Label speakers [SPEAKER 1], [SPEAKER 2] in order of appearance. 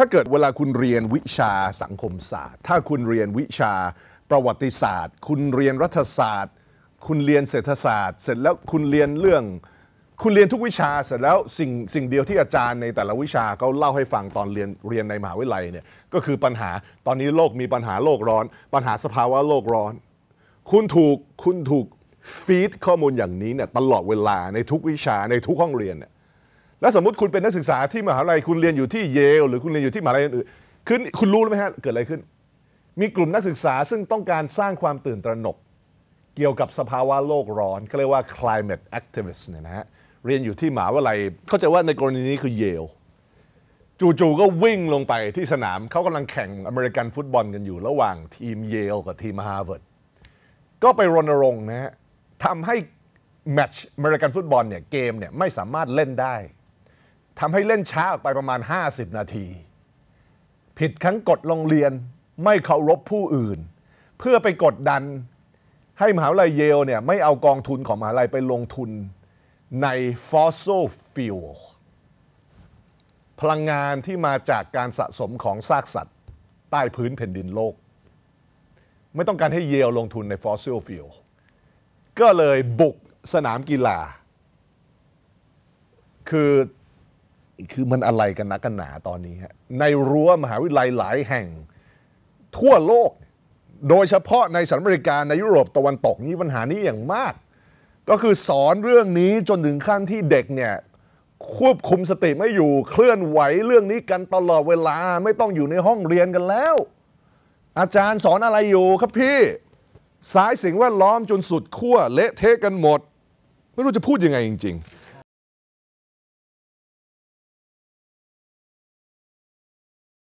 [SPEAKER 1] ถ้าเกิดเวลาคุณเรียนวิชาสังคมศาสตร์ ถ้าคุณเรียนวิชาประวัติศาสตร์ คุณเรียนรัฐศาสตร์ คุณเรียนเศรษฐศาสตร์ เสร็จแล้วคุณเรียนเรื่อง คุณเรียนทุกวิชาเสร็จแล้วสิ่งสิ่งเดียวที่อาจารย์ในแต่ละวิชาเขาเล่าให้ฟังตอนเรียนเรียนในมหาวิทยาลัยเนี่ยก็คือปัญหาตอนนี้โลกมีปัญหาโลกร้อน ปัญหาสภาวะโลกร้อน คุณถูกคุณถูกฟีดข้อมูลอย่างนี้เนี่ยตลอดเวลาในทุกวิชาในทุกห้องเรียนเนี่ยแล้วสมมติคุณเป็นนักศึกษาที่มหาลัยคุณเรียนอยู่ที่เยลหรือคุณเรียนอยู่ที่มหาลัยอื่นขึ้นคุณรู้ไหมฮะ เกิดอะไรขึ้น มีกลุ่มนักศึกษาซึ่งต้องการสร้างความตื่นตระหนก เกี่ยวกับสภาวะโลกร้อนเขาเรียกว่า climate activist เนี่ยนะฮะ เรียนอยู่ที่มหาวิทยาลัยเข้าใจว่าในกรณีนี้คือเยลจู่ๆก็วิ่งลงไปที่สนามเขากำลังแข่งอเมริกันฟุตบอลกันอยู่ระหว่างทีมเยลกับทีมฮาร์วาร์ดก็ไปรณรงค์นะฮะทำให้แมตช์อเมริกันฟุตบอลเนี่ยเกมเนี่ยไม่สามารถเล่นได้ทำให้เล่นช้าออกไปประมาณ 50 นาที ผิดทั้งกฎโรงเรียนไม่เคารพผู้อื่น เพื่อไปกดดันให้มหาวิทยาลัยเยลเนี่ยไม่เอากองทุนของมหาวิทยาลัยไปลงทุนใน fossil fuel พลังงานที่มาจากการสะสมของซากสัตว์ใต้พื้นแผ่นดินโลก ไม่ต้องการให้เยลลงทุนใน fossil fuel ก็เลยบุกสนามกีฬาคือคือมันอะไรกันนักกันหนาตอนนี้ฮะในรั้วมหาวิทยาลัยหลายแห่ง ทั่วโลกโดยเฉพาะในสหรัฐอเมริกาในยุโรป ตะวันตกนี่ปัญหานี้อย่างมาก ก็คือสอนเรื่องนี้จนถึงขั้นที่เด็กเนี่ยควบคุมสติไม่อยู่เคลื่อนไหว เรื่องนี้กันตลอดเวลาไม่ต้องอยู่ในห้องเรียนกันแล้ว อาจารย์สอนอะไรอยู่ครับพี่สายสิ่งแวดล้อมจนสุดขั้วเละเทะกันหมด ไม่รู้จะพูดยังไงจริง ๆ